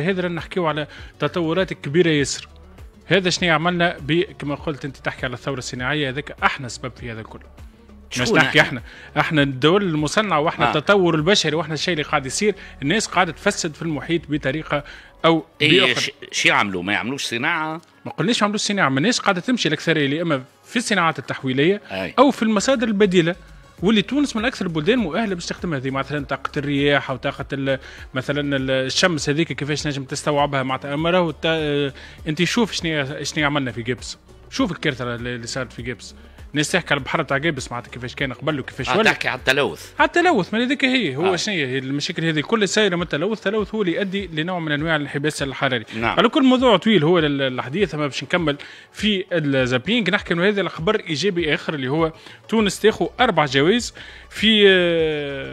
هذا رانا نحكيو على تطورات كبيره ياسر هذا شنو عملنا كما قلت انت تحكي على الثوره الصناعيه هذاك احنا سبب في هذا الكل مش نحكي يعني؟ احنا احنا الدول المصنعه واحنا آه. التطور البشري واحنا الشيء اللي قاعد يصير الناس قاعده تفسد في المحيط بطريقه او إيه، باخرى شو يعملوا ما يعملوش صناعه ما قلناش ما يعملوش صناعه الناس قاعده تمشي الاكثريه اللي اما في الصناعات التحويليه أي. او في المصادر البديله واللي تونس من اكثر البلدان مؤهله باش تخدم هذه مثلا طاقه الرياح او طاقه مثلا الشمس هذيك كيفاش نجم تستوعبها مع اما راهو انت شوف شنو شنو عملنا في جيبس شوف الكارثه اللي صارت في جيبس الناس تحكي على البحر تاع قابس معناتها كيفاش كان قبل وكيفاش آه، ولا تحكي على التلوث على التلوث ما هذيك هي هو آه. شنو هي المشاكل هذه كل سايره من التلوث التلوث هو اللي يؤدي لنوع من انواع الانحباس الحراري نعم. على كل موضوع طويل هو الحديث اما باش نكمل في الزابينج نحكي انه هذا الخبر ايجابي اخر اللي هو تونس تاخذ اربع جوائز في آه،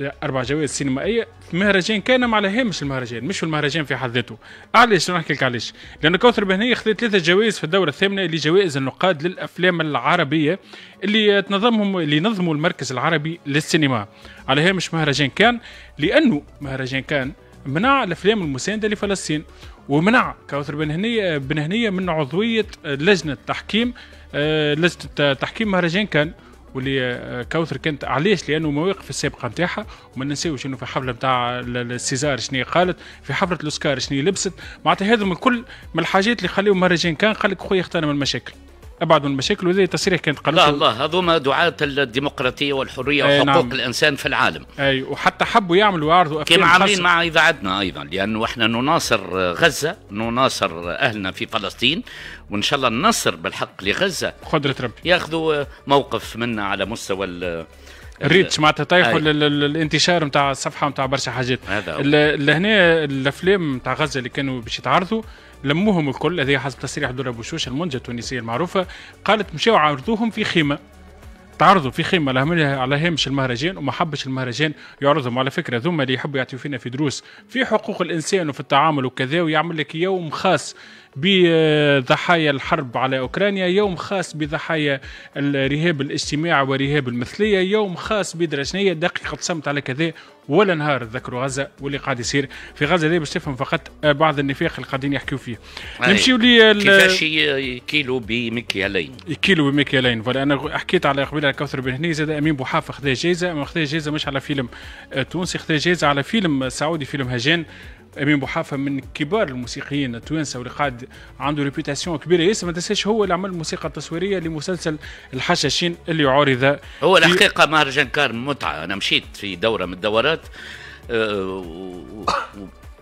اربع جوائز سينمائيه في مهرجان كان ما هامش المهرجان مش في المهرجان في حد ذاته علاش نحكي لك علاش لان كوثر بهنيه خذت ثلاثه جوائز في الدوره الثامنه اللي جوائز النقاد للافلام العربيه اللي تنظمهم اللي نظموا المركز العربي للسينما على هامش مهرجان كان لانه مهرجان كان منع الافلام المسانده لفلسطين ومنع كوثر بن هنيه بن هنيه من عضويه لجنه تحكيم آه، لجنه تحكيم مهرجان كان واللي آه، كوثر كانت علاش لانه مواقف السابقه نتاعها وما ننساوش انه في حفله نتاع السيزار شنو قالت في حفله الاوسكار شنو لبست معناتها هذا من كل من الحاجات اللي خليهم مهرجان كان قال لك خويا اختار من المشاكل ابعد من المشاكل وزي تصريح كانت قال لا الله هذوما دعاة الديمقراطيه والحريه أي وحقوق نعم. الانسان في العالم اي وحتى حبوا يعملوا يعرضوا كما عاملين مع اذاعتنا ايضا لانه احنا نناصر غزه نناصر اهلنا في فلسطين وان شاء الله النصر بالحق لغزه قدره ربي ياخذوا موقف منا على مستوى الريتش معناتها طيحوا الانتشار نتاع الصفحه نتاع برشا حاجات لهنا الافلام نتاع غزه اللي كانوا باش يتعرضوا لموهم الكل هذه حسب تصريح دولا بوشوش المنجه التونسيه المعروفه قالت مشاو عرضوهم في خيمه تعرضوا في خيمه على هامش المهرجان وما حبش المهرجان يعرضهم على فكره ذوما اللي يحبوا يعطيو فينا في دروس في حقوق الانسان وفي التعامل وكذا ويعمل لك يوم خاص بضحايا الحرب على اوكرانيا، يوم خاص بضحايا الرهاب الاجتماعي ورهاب المثليه، يوم خاص بدرجنيه دقيقه صمت على كذا ولا نهار تذكروا غزه واللي قاعد يصير في غزه دي باش تفهم فقط آه، بعض النفاق اللي قاعدين يحكيوا فيه نمشيو لي كيفاش كيلو بمكيالين كيلو بمكيالين فوالا انا حكيت على قبيله كوثر بن هني زاد امين بوحافه خذا جائزه ما خذا جائزه مش على فيلم آه، تونسي خذا جائزه على فيلم سعودي فيلم هجان امين بوحافه من كبار الموسيقيين التوانسه واللي قاعد عنده ريبوتاسيون كبيره ياسر ما تنساش هو اللي عمل الموسيقى التصويريه لمسلسل الحشاشين اللي عرض هو الحقيقه مهرجان كار متعه انا مشيت في دوره من الدورات أه،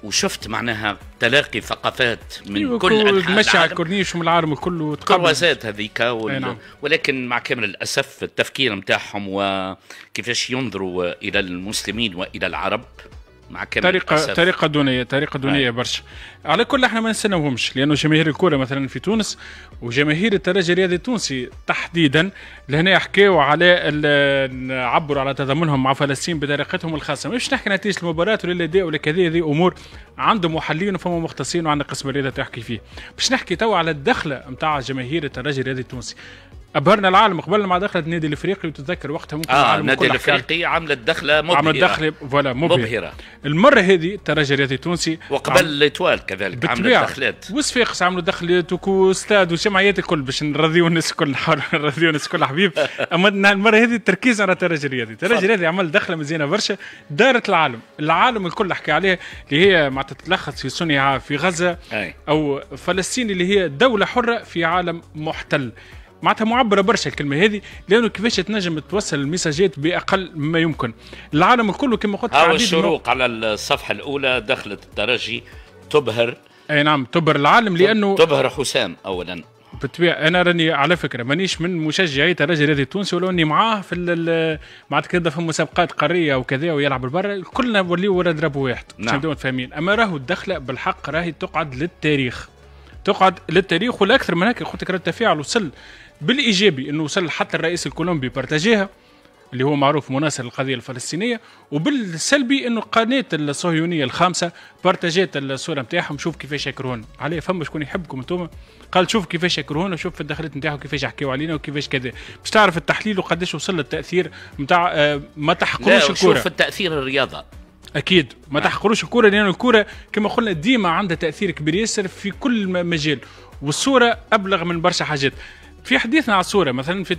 وشفت معناها تلاقي ثقافات من أيوة، كل انحاء مشى على الكورنيش ومن العالم الكل تقابلت هذيك وال... نعم. ولكن مع كامل الاسف التفكير نتاعهم وكيفاش ينظروا الى المسلمين والى العرب مع كامل طريقه أسف. طريقه دونيه طريقه دونيه آه. برشا على كل احنا ما نستناوهمش لانه جماهير الكره مثلا في تونس وجماهير الترجي الرياضي التونسي تحديدا لهنا حكاوا على عبروا على تضامنهم مع فلسطين بطريقتهم الخاصه مش نحكي نتيجه المباراه ولا دي ولا كذا هذه امور عندهم محللين وفما مختصين وعندنا قسم الرياضه تحكي فيه باش نحكي توا على الدخله نتاع جماهير الترجي الرياضي التونسي ابهرنا العالم قبل ما دخلت النادي الافريقي وتتذكر وقتها ممكن اه النادي الافريقي عملت دخله مبهره عملت دخله فوالا مبهره, مبهرة. المره هذه الترجي الرياضي التونسي وقبل الايتوال كذلك عملت دخلات وصفاقس عملوا دخلات وستاد وجمعيات الكل باش نرضيو الناس الكل نحاولوا نرضيو الناس الكل حبيب اما المره هذه التركيز على الترجي الرياضي الترجي الرياضي عمل دخله مزيانه برشا دارت العالم العالم الكل حكى عليها اللي هي ما تتلخص في صنع في غزه أي. او فلسطين اللي هي دوله حره في عالم محتل معناتها معبره برشا الكلمه هذه لانه كيفاش تنجم توصل الميساجات باقل مما يمكن العالم الكل كما قلت هاو الشروق على الصفحه الاولى دخلت الترجي تبهر اي نعم تبهر العالم لانه تبهر حسام اولا بالطبيعه انا راني على فكره مانيش من مشجعي ترجي رياضي التونسي ولو اني معاه في معناتها كذا في مسابقات قاريه وكذا ويلعب برا كلنا وليو ولا درب واحد نعم. باش فاهمين اما راهو الدخله بالحق راهي تقعد للتاريخ تقعد للتاريخ والاكثر من هكا قلت لك التفاعل وصل بالايجابي انه وصل حتى الرئيس الكولومبي بارتاجيها اللي هو معروف مناصر القضيه الفلسطينيه وبالسلبي انه قناة الصهيونيه الخامسه بارتاجات الصوره نتاعهم شوف كيفاش يكرهونا عليه فما شكون يحبكم انتم قال شوف كيفاش يكرهونا شوف في الدخلات نتاعهم كيفاش يحكيوا علينا وكيفاش كذا باش تعرف التحليل وقداش وصل التاثير نتاع آه ما تحقروش الكره شوف التاثير الرياضه اكيد ما آه. تحقروش الكره لان الكره كما قلنا ديما عندها تاثير كبير ياسر في كل مجال والصوره ابلغ من برشا حاجات في حديثنا على الصوره مثلا في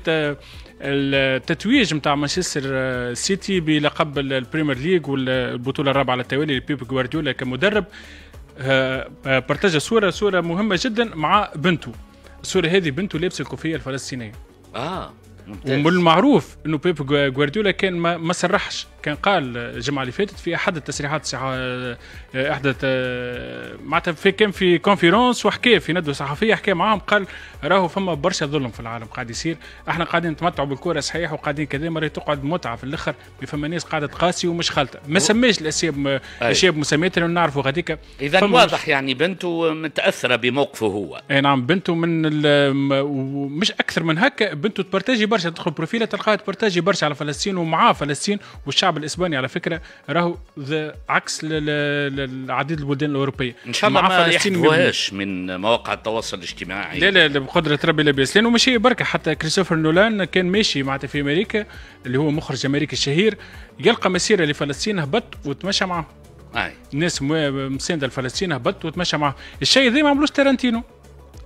التتويج نتاع مانشستر آه، سيتي بلقب البريمير ليج والبطوله الرابعه على التوالي لبيب جوارديولا كمدرب آه، آه، بارتاج صوره صوره مهمه جدا مع بنته الصوره هذه بنته لابسه الكوفيه الفلسطينيه اه والمعروف انه بيب جوارديولا كان ما, صرحش كان قال الجمعه اللي فاتت في احد التصريحات آه، احدى آه، معناتها في كان في كونفيرونس وحكى في ندوه صحفيه حكى معاهم قال راهو فما برشا ظلم في العالم قاعد يصير احنا قاعدين نتمتعوا بالكره صحيح وقاعدين كذا مرة تقعد متعه في الاخر فما ناس قاعده تقاسي ومش خالطه ما سماش الاشياء الاشياء بمسميات لانه نعرفوا غاديك اذا واضح يعني بنته متاثره بموقفه هو اي نعم بنته من ومش مش اكثر من هكا بنته تبارتاجي برشا تدخل بروفيله تلقاه تبارتاجي برشا على فلسطين ومعاه فلسطين والشعب الاسباني على فكره راهو عكس العديد البلدان الاوروبيه ان شاء الله ما يحذوهاش من مواقع التواصل الاجتماعي لا لا بقدره ربي لا باس لانه ماشي بركه حتى كريستوفر نولان كان ماشي معناتها في امريكا اللي هو مخرج امريكي الشهير يلقى مسيره لفلسطين هبط وتمشى معاه أي. الناس مساندة لفلسطين هبط وتمشى معاه الشيء ذي ما عملوش تارانتينو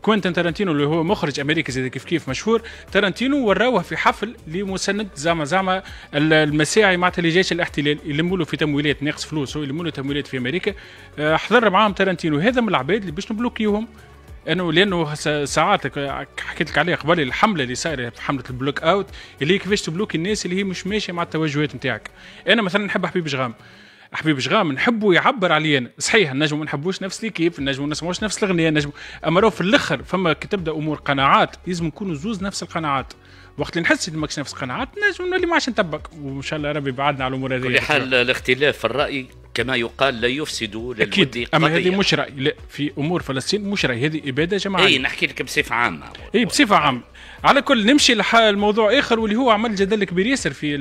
كوينتن تارانتينو اللي هو مخرج امريكي زي كيف كيف مشهور تارانتينو وراوه في حفل لمسند زعما زعما المساعي معناتها لجيش الاحتلال يلموا له في تمويلات ناقص فلوس يلموا له تمويلات في امريكا آه، حضر معاهم تارانتينو هذا من العباد اللي باش نبلوكيوهم انه لانه ساعات حكيت لك عليها قبل الحمله اللي صايره حمله البلوك اوت اللي هي كيفاش تبلوك الناس اللي هي مش ماشيه مع التوجهات نتاعك انا مثلا نحب حبيب شغام حبيب شغام نحبوا يعبر علينا صحيح النجم ما نحبوش نفس كيف النجم ما نسمعوش نفس الاغنيه النجم اما راهو في الاخر فما كي تبدا امور قناعات لازم نكونوا زوز نفس القناعات وقت اللي نحس ماكش نفس قناعات نجم نولي ما عادش نطبق وان شاء الله ربي بعدنا على الامور هذه كل حال الاختلاف في الراي كما يقال لا يفسد للود أكيد. اما هذه مش راي لا في امور فلسطين مش راي هذه اباده جماعيه اي نحكي لك بصفه عامه اي بصفه عامه على كل نمشي لموضوع اخر واللي هو عمل جدل كبير ياسر في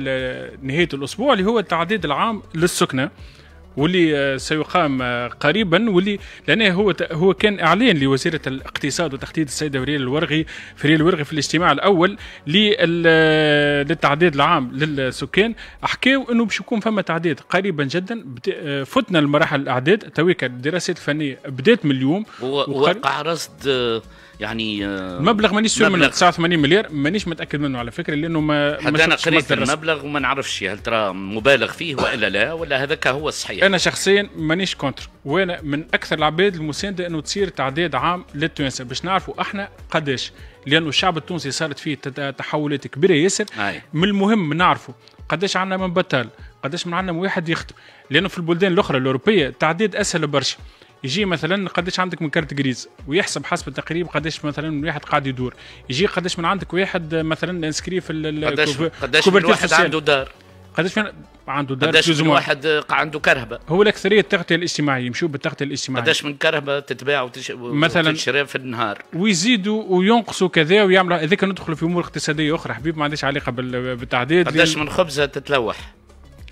نهايه الاسبوع اللي هو التعداد العام للسكنه واللي آه، سيقام آه، قريبا واللي لانه هو هو كان اعلان لوزيره الاقتصاد وتخطيط السيده فريال الورغي فريال الورغي في الاجتماع الاول آه، للتعداد العام للسكان حكاو انه باش يكون فما تعداد قريبا جدا فتنا المراحل الاعداد تويك الدراسات الفنيه بدات من اليوم وقع رصد يعني المبلغ آه, مانيش سور من 89 مليار مانيش متاكد منه على فكره لانه ما حتى انا قريت المبلغ وما نعرفش هل ترى مبالغ فيه والا لا ولا هذاك هو الصحيح انا شخصيا مانيش كونتر وانا من اكثر العباد المسانده انه تصير تعداد عام للتوانسه باش نعرفوا احنا قداش لانه الشعب التونسي صارت فيه تحولات كبيره ياسر من المهم نعرفوا قداش عندنا من بطال قداش من عندنا واحد يخدم لانه في البلدان الاخرى الاوروبيه التعداد اسهل برشا يجي مثلا قداش عندك من كارت جريز ويحسب حسب التقريب قداش مثلا من واحد قاعد يدور يجي قداش من عندك واحد مثلا انسكري في الكوفرتير قداش من واحد عنده دار قداش من عنده دار قداش من واحد عنده كرهبه هو الاكثريه التغطيه الاجتماعيه يمشوا بالتغطيه الاجتماعيه قداش من كرهبه تتباع وتش... مثلا وتشري في النهار ويزيدوا وينقصوا كذا ويعملوا هذاك ندخلوا في امور اقتصاديه اخرى حبيب ما عندهاش علاقه بالتعداد قداش من خبزه تتلوح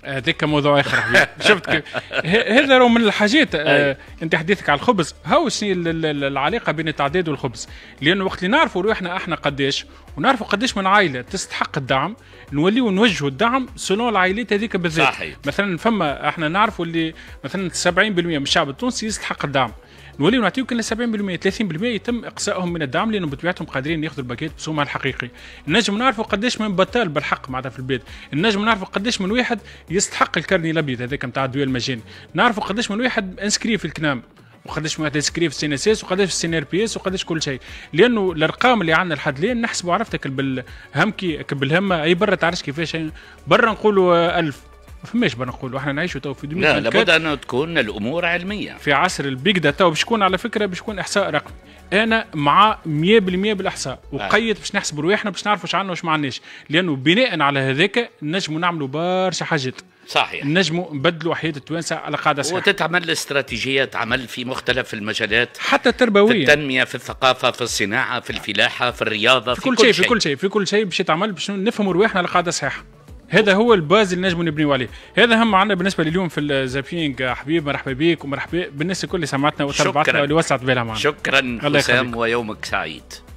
هذاك آه، موضوع اخر شفت كيف هذا رو من الحاجات آه انت حديثك على الخبز هاو العلاقه بين التعداد والخبز لانه وقت اللي نعرفوا روحنا احنا قداش ونعرفوا قداش من عائله تستحق الدعم نوليو نوجهوا الدعم سنو العائلات هذيك بالذات مثلا فما احنا نعرفوا اللي مثلا 70% من الشعب التونسي يستحق الدعم نوليو نعطيو كنا 70% 30% يتم اقصائهم من الدعم لانه بطبيعتهم قادرين ياخذوا الباكيت بسومها الحقيقي نجم نعرفوا قداش من بطال بالحق معناتها في البيت نجم نعرفوا قداش من واحد يستحق الكرني الابيض هذاك نتاع الدواء المجاني نعرفوا قداش من واحد انسكري في الكنام وقداش واحد انسكري في السين اس اس وقداش في السين ار بي اس وقداش كل شيء لانه الارقام اللي عندنا لحد الان نحسبوا عرفتك بالهمكي بالهمه اي برا تعرفش كيفاش برا نقولوا 1000 ما فماش بنقول احنا نعيشوا تو في دنيا لا لابد ان تكون الامور علميه في عصر البيج داتا باش يكون على فكره باش يكون احصاء رقمي انا مع 100% بالاحصاء آه. وقيد باش نحسب رواحنا باش نعرفوا واش عندنا واش ما عندناش لانه بناء على هذاك نجموا نعملوا برشا حاجات صحيح نجموا نبدلوا حياه التوانسه على قاعده صحيحه وتتعمل استراتيجيات عمل في مختلف المجالات حتى التربويه في التنميه في الثقافه في الصناعه في الفلاحه في الرياضه في, في كل شيء في كل شيء في كل شيء باش يتعمل باش نفهموا رواحنا على قاعده صحيحه هذا هو الباز اللي نجموا نبنيو عليه هذا هم عندنا بالنسبه لليوم في الزابينغ حبيب مرحبا بك ومرحبا بالناس الكل اللي سمعتنا وتابعتنا واللي وسعت بالها معنا شكرا حسام ويومك سعيد